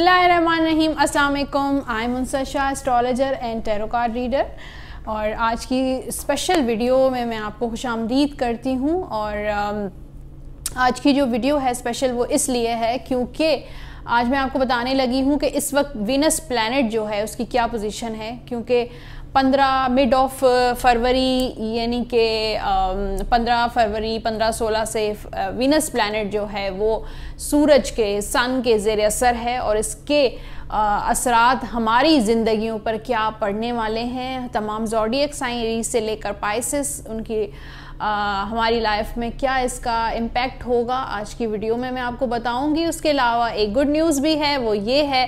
बिस्मिल्लाम अस्सलाम I am Shah astrologer and tarot card reader और आज की स्पेशल वीडियो में मैं आपको खुश आमदीद करती हूँ और आज की जो वीडियो है स्पेशल वो इसलिए है क्योंकि आज मैं आपको बताने लगी हूँ कि इस वक्त विनस प्लानट जो है उसकी क्या पोजिशन है क्योंकि पंद्रह मिड ऑफ uh, फरवरी यानी कि um, पंद्रह फरवरी पंद्रह सोलह से विनस uh, प्लानट जो है वो सूरज के सन के ज़ेर असर है और इसके uh, असरात हमारी ज़िंदगियों पर क्या पड़ने वाले हैं तमाम जोडियक साइनरी से लेकर पाइसिस उनकी आ, हमारी लाइफ में क्या इसका इम्पैक्ट होगा आज की वीडियो में मैं आपको बताऊंगी उसके अलावा एक गुड न्यूज़ भी है वो ये है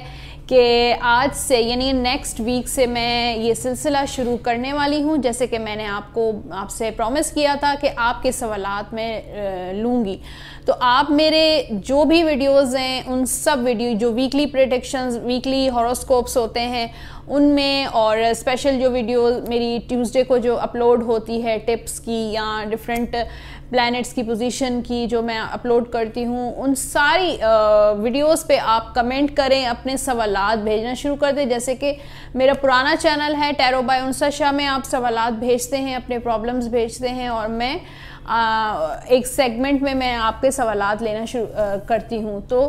कि आज से यानी नेक्स्ट वीक से मैं ये सिलसिला शुरू करने वाली हूँ जैसे कि मैंने आपको आपसे प्रॉमिस किया था कि आपके सवाल मैं लूँगी तो आप मेरे जो भी वीडियोस हैं उन सब वीडियो जो वीकली प्रडिक्शंस वीकली हॉरोस्कोप्स होते हैं उनमें और स्पेशल जो वीडियो मेरी ट्यूसडे को जो अपलोड होती है टिप्स की या डिफरेंट प्लैनेट्स की पोजीशन की जो मैं अपलोड करती हूँ उन सारी वीडियोस पे आप कमेंट करें अपने सवाल भेजना शुरू कर दें जैसे कि मेरा पुराना चैनल है टैरो बाय उनसा में आप सवाल भेजते हैं अपने प्रॉब्लम्स भेजते हैं और मैं आ, एक सेगमेंट में मैं आपके सवाल लेना शुरू करती हूँ तो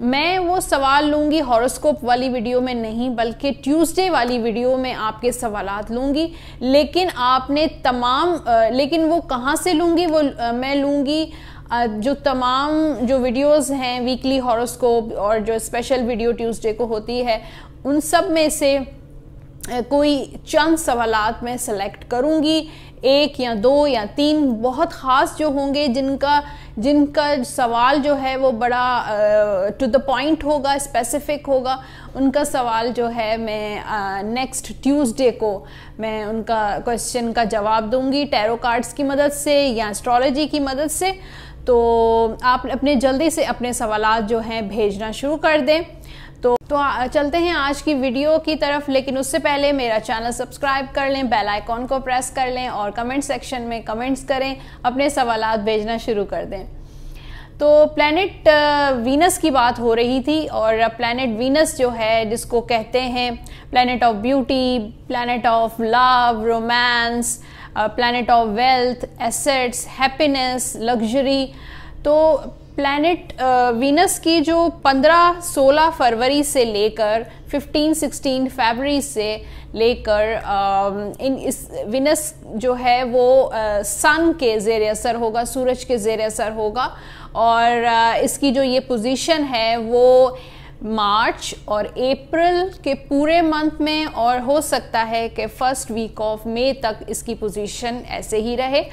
मैं वो सवाल लूंगी हॉरोस्कोप वाली वीडियो में नहीं बल्कि ट्यूसडे वाली वीडियो में आपके सवाल लूँगी लेकिन आपने तमाम लेकिन वो कहाँ से लूँगी वो मैं लूँगी जो तमाम जो वीडियोस हैं वीकली हॉरोस्कोप और जो स्पेशल वीडियो ट्यूसडे को होती है उन सब में से कोई चंद सवाल मैं सेलेक्ट करूँगी एक या दो या तीन बहुत ख़ास जो होंगे जिनका जिनका सवाल जो है वो बड़ा टू द पॉइंट होगा स्पेसिफिक होगा उनका सवाल जो है मैं नेक्स्ट uh, ट्यूसडे को मैं उनका क्वेश्चन का जवाब दूंगी टैरो कार्ड्स की मदद से या एस्ट्रोलॉजी की मदद से तो आप अपने जल्दी से अपने सवाल जो हैं भेजना शुरू कर दें तो तो चलते हैं आज की वीडियो की तरफ लेकिन उससे पहले मेरा चैनल सब्सक्राइब कर लें बेल आइकॉन को प्रेस कर लें और कमेंट सेक्शन में कमेंट्स करें अपने सवाल भेजना शुरू कर दें तो प्लैनेट वीनस की बात हो रही थी और प्लैनेट वीनस जो है जिसको कहते हैं planet of beauty planet of love romance planet of wealth assets happiness luxury तो प्लैनेट वीनस uh, की जो 15-16 फरवरी से लेकर 15-16 फरवरी से लेकर um, इन इस विनस जो है वो सन uh, के जेर असर होगा सूरज के जेर असर होगा और uh, इसकी जो ये पोजीशन है वो मार्च और अप्रैल के पूरे मंथ में और हो सकता है कि फर्स्ट वीक ऑफ मई तक इसकी पोजीशन ऐसे ही रहे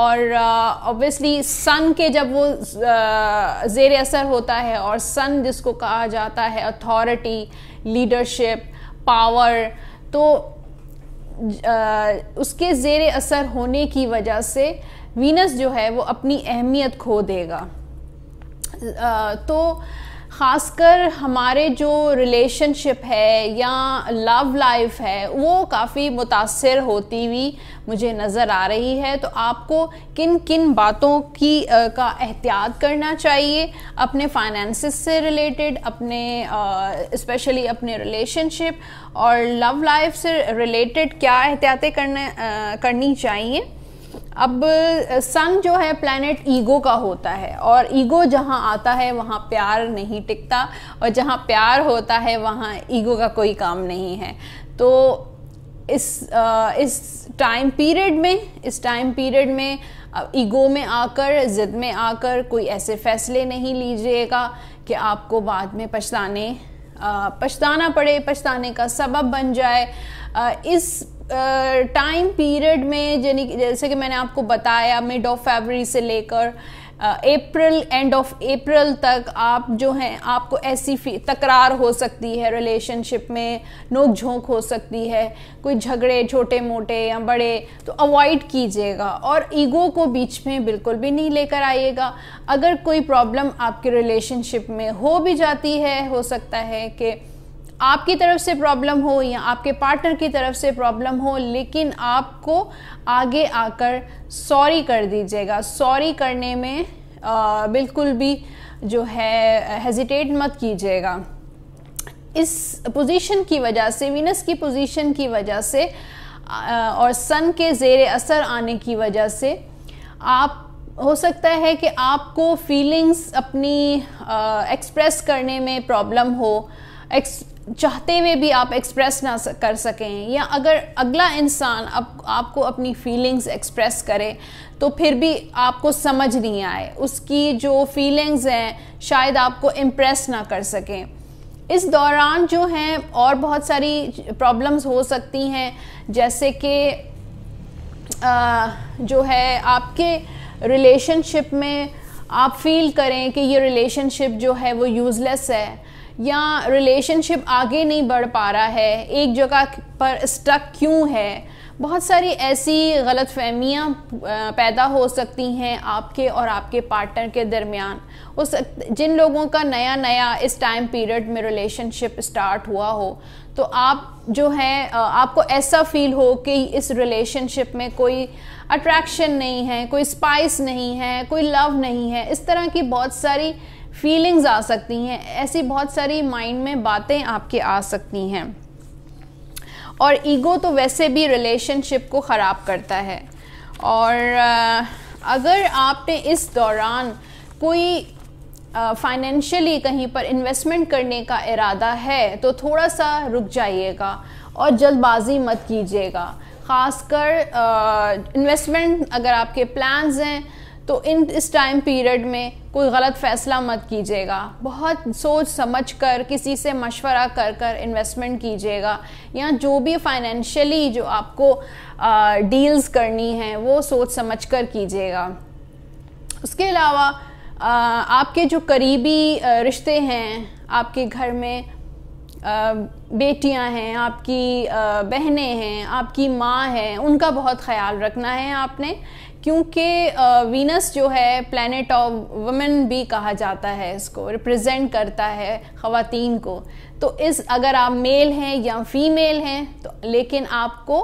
और ऑब्वियसली uh, सन के जब वो uh, जेर असर होता है और सन जिसको कहा जाता है अथॉरिटी लीडरशिप पावर तो uh, उसके जेर असर होने की वजह से वीनस जो है वो अपनी अहमियत खो देगा uh, तो ख़ासकर हमारे जो रिलेशनशिप है या लव लाइफ है वो काफ़ी मुतासर होती हुई मुझे नज़र आ रही है तो आपको किन किन बातों की आ, का एहतियात करना चाहिए अपने फाइनेंसिस से रिलेटेड अपने स्पेशली अपने रिलेशनशिप और लव लाइफ से रिलेटेड क्या एहतियातें करने आ, करनी चाहिए अब सन जो है प्लानट ईगो का होता है और ईगो जहाँ आता है वहाँ प्यार नहीं टिकता और जहाँ प्यार होता है वहाँ ईगो का कोई काम नहीं है तो इस आ, इस टाइम पीरियड में इस टाइम पीरियड में ईगो में आकर ज़िद में आकर कोई ऐसे फैसले नहीं लीजिएगा कि आपको बाद में पछताने पछताना पड़े पछताने का सबब बन जाए इस टाइम पीरियड में जैसे कि मैंने आपको बताया मिड ऑफ फरवरी से लेकर अप्रैल एंड ऑफ अप्रैल तक आप जो हैं आपको ऐसी तकरार हो सकती है रिलेशनशिप में नोक झोंक हो सकती है कोई झगड़े छोटे मोटे या बड़े तो अवॉइड कीजिएगा और ईगो को बीच में बिल्कुल भी नहीं लेकर आइएगा अगर कोई प्रॉब्लम आपके रिलेशनशिप में हो भी जाती है हो सकता है कि आपकी तरफ से प्रॉब्लम हो या आपके पार्टनर की तरफ से प्रॉब्लम हो लेकिन आपको आगे आकर सॉरी कर दीजिएगा सॉरी करने में आ, बिल्कुल भी जो है हेजिटेट मत कीजिएगा इस पोजीशन की वजह से वीनस की पोजीशन की वजह से और सन के ज़ेर असर आने की वजह से आप हो सकता है कि आपको फीलिंग्स अपनी एक्सप्रेस करने में प्रॉब्लम हो एक्स चाहते हुए भी आप एक्सप्रेस ना कर सकें या अगर अगला इंसान आप, आपको अपनी फीलिंग्स एक्सप्रेस करे तो फिर भी आपको समझ नहीं आए उसकी जो फीलिंग्स हैं शायद आपको इम्प्रेस ना कर सकें इस दौरान जो हैं और बहुत सारी प्रॉब्लम्स हो सकती हैं जैसे कि जो है आपके रिलेशनशिप में आप फील करें कि ये रिलेशनशिप जो है वो यूज़लेस है या रिलेशनशिप आगे नहीं बढ़ पा रहा है एक जगह पर स्टक क्यों है बहुत सारी ऐसी गलत फहमियाँ पैदा हो सकती हैं आपके और आपके पार्टनर के दरमियान उस जिन लोगों का नया नया इस टाइम पीरियड में रिलेशनशिप स्टार्ट हुआ हो तो आप जो है आपको ऐसा फील हो कि इस रिलेशनशिप में कोई अट्रैक्शन नहीं है कोई स्पाइस नहीं है कोई लव नहीं है इस तरह की बहुत सारी फीलिंग्स आ सकती हैं ऐसी बहुत सारी माइंड में बातें आपके आ सकती हैं और ईगो तो वैसे भी रिलेशनशिप को ख़राब करता है और अगर आपने इस दौरान कोई फाइनेंशियली कहीं पर इन्वेस्टमेंट करने का इरादा है तो थोड़ा सा रुक जाइएगा और जल्दबाजी मत कीजिएगा ख़ासकर इन्वेस्टमेंट अगर आपके प्लान्स हैं तो इन इस टाइम पीरियड में कोई गलत फैसला मत कीजिएगा बहुत सोच समझ कर किसी से मशवरा कर कर इन्वेस्टमेंट कीजिएगा या जो भी फाइनेंशियली जो आपको डील्स करनी है वो सोच समझ कर कीजिएगा उसके अलावा आपके जो करीबी रिश्ते हैं आपके घर में बेटियां हैं आपकी बहनें हैं आपकी माँ हैं उनका बहुत ख्याल रखना है आपने क्योंकि वीनस जो है प्लानट ऑफ वुमेन भी कहा जाता है इसको रिप्रेजेंट करता है ख़वातीन को तो इस अगर आप मेल हैं या फीमेल हैं तो लेकिन आपको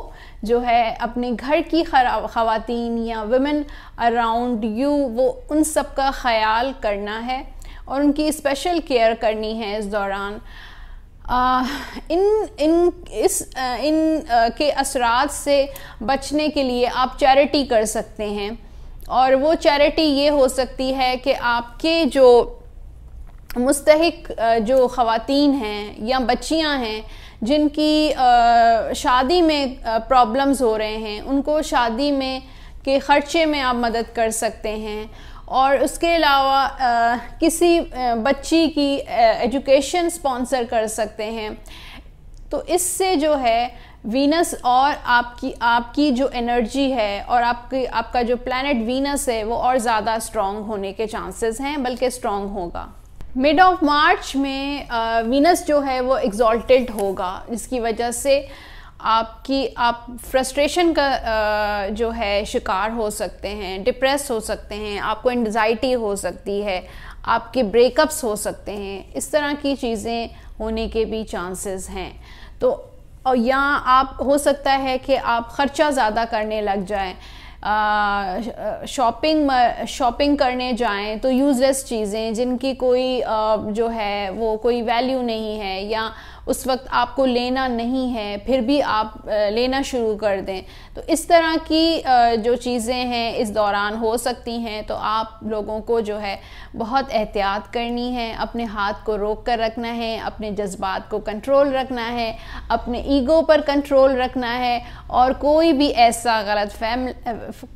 जो है अपने घर की ख़वातीन या वुमेन अराउंड यू वो उन सब का ख्याल करना है और उनकी स्पेशल केयर करनी है इस दौरान इन इन इस इन के असरात से बचने के लिए आप चैरिटी कर सकते हैं और वो चैरिटी ये हो सकती है कि आपके जो मुस्तक जो ख़वातीन हैं या बच्चियां हैं जिनकी शादी में प्रॉब्लम्स हो रहे हैं उनको शादी में के ख़र्चे में आप मदद कर सकते हैं और उसके अलावा किसी बच्ची की एजुकेशन स्पॉन्सर कर सकते हैं तो इससे जो है वीनस और आपकी आपकी जो एनर्जी है और आपकी आपका जो प्लानट वीनस है वो और ज़्यादा स्ट्रॉन्ग होने के चांसेस हैं बल्कि स्ट्रॉन्ग होगा मिड ऑफ मार्च में वीनस जो है वो एग्जॉल्टेड होगा जिसकी वजह से आपकी आप फ्रस्ट्रेशन का जो है शिकार हो सकते हैं डिप्रेस हो सकते हैं आपको एनजाइटी हो सकती है आपके ब्रेकअप्स हो सकते हैं इस तरह की चीज़ें होने के भी चांसेस हैं तो या आप हो सकता है कि आप ख़र्चा ज़्यादा करने लग जाएं शॉपिंग शॉपिंग करने जाएं तो यूज़लेस चीज़ें जिनकी कोई आ, जो है वो कोई वैल्यू नहीं है या उस वक्त आपको लेना नहीं है फिर भी आप लेना शुरू कर दें तो इस तरह की जो चीज़ें हैं इस दौरान हो सकती हैं तो आप लोगों को जो है बहुत एहतियात करनी है अपने हाथ को रोक कर रखना है अपने जज्बात को कंट्रोल रखना है अपने ईगो पर कंट्रोल रखना है और कोई भी ऐसा गलत फैम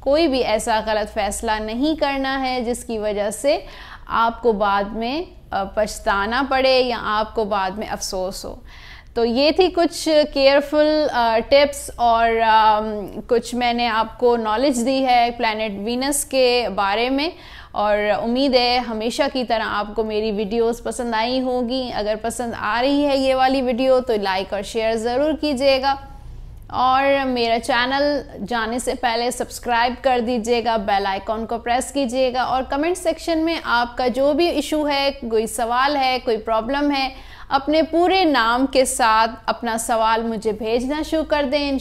कोई भी ऐसा गलत फ़ैसला नहीं करना है जिसकी वजह से आपको बाद में पछताना पड़े या आपको बाद में अफसोस हो तो ये थी कुछ केयरफुल टिप्स और आ, कुछ मैंने आपको नॉलेज दी है प्लैनेट वीनस के बारे में और उम्मीद है हमेशा की तरह आपको मेरी वीडियोस पसंद आई होगी अगर पसंद आ रही है ये वाली वीडियो तो लाइक और शेयर ज़रूर कीजिएगा और मेरा चैनल जाने से पहले सब्सक्राइब कर दीजिएगा बेल आइकॉन को प्रेस कीजिएगा और कमेंट सेक्शन में आपका जो भी इशू है कोई सवाल है कोई प्रॉब्लम है अपने पूरे नाम के साथ अपना सवाल मुझे भेजना शुरू कर दें इन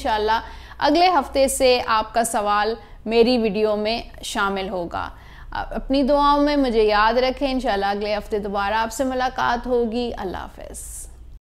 अगले हफ्ते से आपका सवाल मेरी वीडियो में शामिल होगा अपनी दुआओं में मुझे याद रखें इन अगले हफ्ते दोबारा आपसे मुलाकात होगी अल्लाह हाफ